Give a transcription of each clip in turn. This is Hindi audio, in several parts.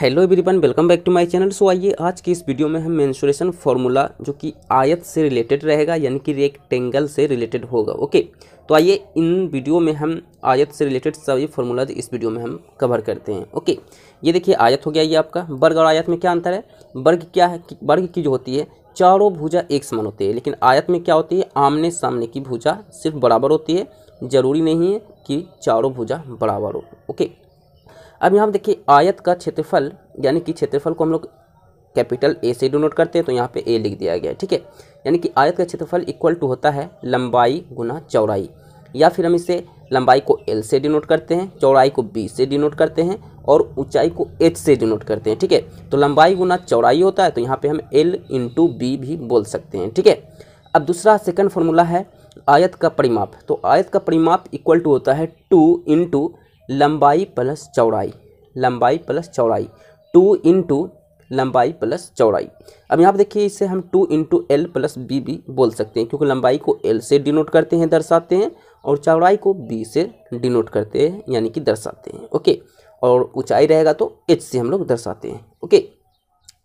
Hello everyone welcome back to my channel so आइए आज की इस वीडियो में हम मेंस्ट्रुएशन फार्मूला जो कि आयत से रिलेटेड रहेगा यानी कि रेक्टेंगल से रिलेटेड होगा ओके तो आइए इन वीडियो में हम आयत से रिलेटेड सभी फार्मूला इस वीडियो में हम कवर करते हैं ओके ये देखिए आयत हो गया ये आपका वर्ग और आयत में क्या अंतर है वर्ग क्या है वर्ग की जो होती है चारों भूजा एक समान होती है लेकिन आयत में क्या होती है आमने सामने की भूजा सिर्फ बराबर होती है ज़रूरी नहीं है कि चारों भूजा बराबर हो ओके अब यहाँ देखिए आयत का क्षेत्रफल यानी कि क्षेत्रफल को हम लोग कैपिटल ए से डोनोट करते हैं तो यहाँ पे ए लिख दिया गया है ठीक है यानी कि आयत का क्षेत्रफल इक्वल टू होता है लंबाई गुना चौड़ाई या फिर हम इसे लंबाई को एल से डिनोट करते हैं चौड़ाई को बी से डिनोट करते हैं और ऊंचाई को एच से डिनोट करते हैं ठीक है तो लंबाई गुना चौड़ाई होता है तो यहाँ पे हम एल इंटू बी भी बोल सकते हैं ठीक है अब दूसरा सेकंड फॉर्मूला है आयत का परिमाप तो आयत का परिमाप इक्वल टू होता है टू इंटू लंबाई प्लस चौड़ाई लंबाई प्लस चौड़ाई टू इंटू लंबाई प्लस चौड़ाई अब यहाँ पर देखिए इसे हम two into L plus B भी बोल सकते हैं क्योंकि लंबाई को एल से डिनोट करते हैं दर्शाते हैं और चौड़ाई को बी से डिनोट करते हैं यानी कि दर्शाते हैं ओके और ऊंचाई रहेगा तो एच से हम लोग दर्शाते हैं ओके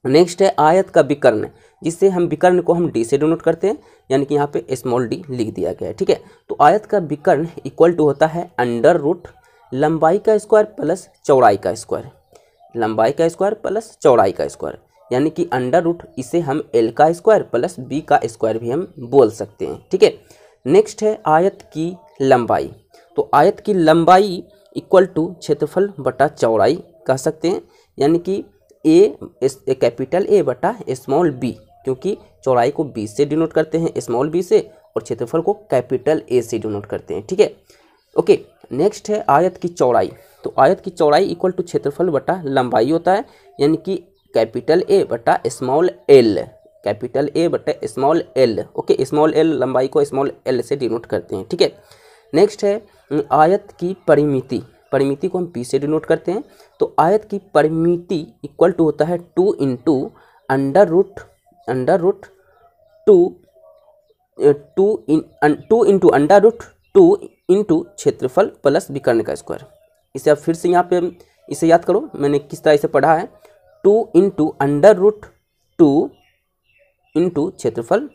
नेक्स्ट है आयत का विकर्ण जिससे हम विकर्ण को हम डी से डिनोट करते हैं यानी कि यहाँ पे स्मॉल डी लिख दिया गया है ठीक है तो आयत का विकर्ण इक्वल टू होता है अंडर रूट लंबाई का स्क्वायर प्लस चौड़ाई का स्क्वायर लंबाई का स्क्वायर प्लस चौड़ाई का स्क्वायर यानी कि अंडर रूट इसे हम एल का स्क्वायर प्लस बी का स्क्वायर भी हम बोल सकते हैं ठीक है नेक्स्ट है आयत की लंबाई तो आयत की लंबाई इक्वल टू क्षेत्रफल बटा चौड़ाई कह सकते हैं यानी कि ए, कैपिटल ए बटा स्मॉल बी क्योंकि चौड़ाई को बी से डिनोट करते हैं स्मॉल बी से और क्षेत्रफल को कैपिटल ए से डिनोट करते हैं ठीक है ओके नेक्स्ट है आयत की चौड़ाई तो आयत की चौड़ाई इक्वल टू क्षेत्रफल बटा लंबाई होता है यानी कि कैपिटल ए बटा स्मॉल एल कैपिटल ए बटा small L okay small L लंबाई को स्मॉल एल से डिनोट करते हैं ठीक है नेक्स्ट है आयत की परिमिति परिमिति को हम पी से डिनोट करते हैं तो आयत की परिमिति इक्वल टू होता है two into under root under root two two इन two into under root two into क्षेत्रफल प्लस विकर्ण का स्क्वायर इसे आप फिर से यहाँ पे इसे याद करो मैंने किस तरह इसे पढ़ा है two into under root two into क्षेत्रफल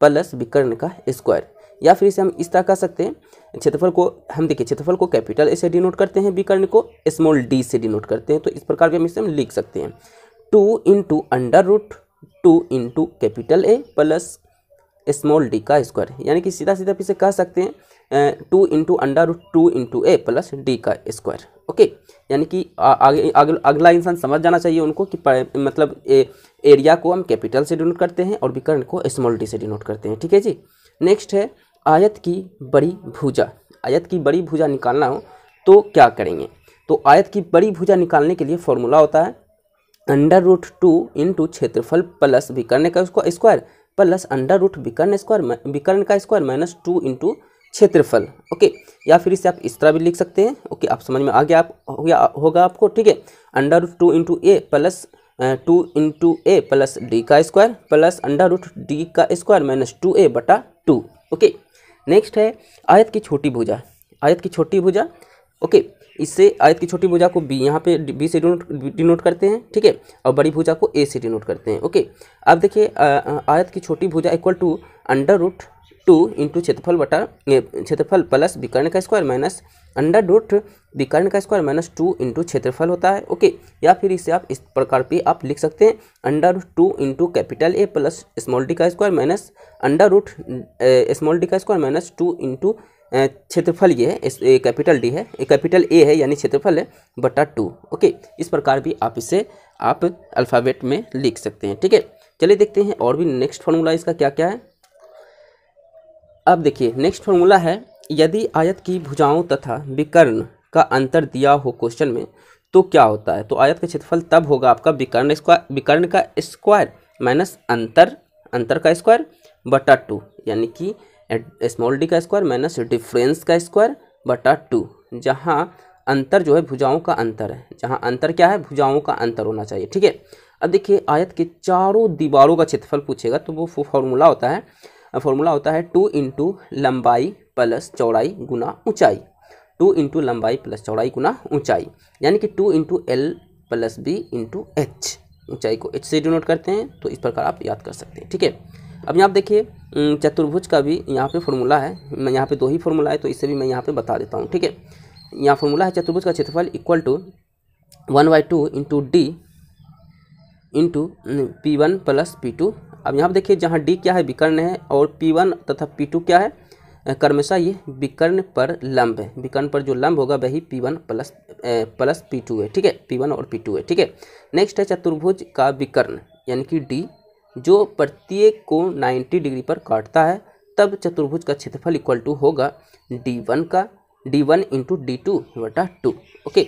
प्लस विकर्ण का स्क्वायर या फिर इसे हम इस तरह कह सकते हैं क्षेत्रफल को हम देखिए क्षेत्रफल को कैपिटल ए से डिनोट करते हैं विकर्ण को स्मॉल डी से डिनोट करते हैं तो इस प्रकार भी हम इसे हम लिख सकते हैं two into under root two into capital A plus small D का स्क्वायर यानी कि सीधा सीधा इसे कह सकते हैं two into under two into A plus D का स्क्वायर ओके यानी कि आगे अगला इंसान समझ जाना चाहिए उनको कि मतलब ए, एरिया को हम कैपिटल से डिनोट करते हैं और विकर्ण को स्मॉल डी से डिनोट करते हैं ठीक है जी नेक्स्ट है आयत की बड़ी भुजा आयत की बड़ी भुजा निकालना हो तो क्या करेंगे तो आयत की बड़ी भुजा निकालने के लिए फॉर्मूला होता है अंडर रूट टू इंटू क्षेत्रफल प्लस विकर्ण का उसको स्क्वायर प्लस अंडर रूट विकर्ण स्क्वायर विकर्ण का स्क्वायर माइनस टू इंटू क्षेत्रफल ओके या फिर इसे आप इस तरह भी लिख सकते हैं ओके आप समझ में आ गया आप हो गया होगा आपको ठीक है under root two into A plus two into A plus D का square plus under root D का स्क्वायर माइनस टू ए बटा टू ओके नेक्स्ट है आयत की छोटी भुजा आयत की छोटी भुजा ओके okay. इससे आयत की छोटी भुजा को बी यहाँ पे बी से डिनोट डिनोट करते हैं ठीक है और बड़ी भुजा को ए से डिनोट करते हैं ओके अब देखिए आयत की छोटी भुजा equal to under root two into क्षेत्रफल बटा क्षेत्रफल प्लस विकर्ण का स्क्वायर माइनस अंडर रूट विकर्ण का स्क्वायर माइनस टू इंटू क्षेत्रफल होता है ओके या फिर इसे आप इस प्रकार पे आप लिख सकते हैं under root two into capital A plus small D का square minus under root small D का स्क्वायर माइनस टू इंटू क्षेत्रफल ये है कैपिटल डी है कैपिटल ए है यानी क्षेत्रफल है बटा टू ओके इस प्रकार भी आप इसे आप अल्फ़ाबेट में लिख सकते हैं ठीक है चलिए देखते हैं और भी नेक्स्ट फॉर्मूला इसका क्या क्या है अब देखिए नेक्स्ट फॉर्मूला है यदि आयत की भुजाओं तथा विकर्ण का अंतर दिया हो क्वेश्चन में तो क्या होता है तो आयत का क्षेत्रफल तब होगा आपका विकर्ण स्क्वायर विकर्ण का स्क्वायर माइनस अंतर अंतर का स्क्वायर बटा टू यानी कि स्मॉल डी का स्क्वायर माइनस डिफ्रेंस का स्क्वायर बटा टू जहाँ अंतर जो है भुजाओं का अंतर है जहाँ अंतर क्या है भुजाओं का अंतर होना चाहिए ठीक है अब देखिए आयत के चारों दीवारों का क्षेत्रफल पूछेगा तो वो फॉर्मूला होता है फॉर्मूला होता है टू इंटू लंबाई प्लस चौड़ाई गुना ऊंचाई टू इंटू लंबाई प्लस चौड़ाई गुना ऊंचाई यानी कि two into L plus B into H ऊंचाई को एच से डिनोट करते हैं तो इस प्रकार आप याद कर सकते हैं ठीक है अब यहाँ आप देखिए चतुर्भुज का भी यहाँ पे फॉर्मूला है मैं यहाँ पे दो ही फॉर्मूला है तो इसे भी मैं यहाँ पे बता देता हूँ ठीक है यहाँ फॉर्मूला है चतुर्भुज का क्षेत्रफल equal to one by two into D into P one plus P two अब यहाँ पर देखिए जहाँ डी क्या है विकर्ण है और पी वन तथा पी टू क्या है कर्मशा ये विकर्ण पर लंब है विकर्ण पर जो लंब होगा वही P one plus plus P two है ठीक है पी वन और पी टू है ठीक है नेक्स्ट है चतुर्भुज का विकर्ण यानी कि डी जो प्रत्येक को 90 डिग्री पर काटता है तब चतुर्भुज का क्षेत्रफल इक्वल टू होगा डी वन का D one into D two बटा टू ओके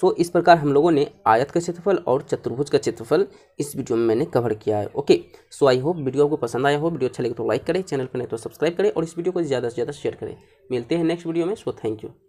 सो इस प्रकार हम लोगों ने आयत का क्षेत्रफल और चतुर्भुज का क्षेत्रफल इस वीडियो में मैंने कवर किया है okay so I hope video आपको पसंद आया हो वीडियो अच्छा लगे तो लाइक करें चैनल पर नहीं तो सब्सक्राइब करें और इस वीडियो को ज़्यादा से ज़्यादा शेयर करें मिलते हैं नेक्स्ट वीडियो में सो थैंक यू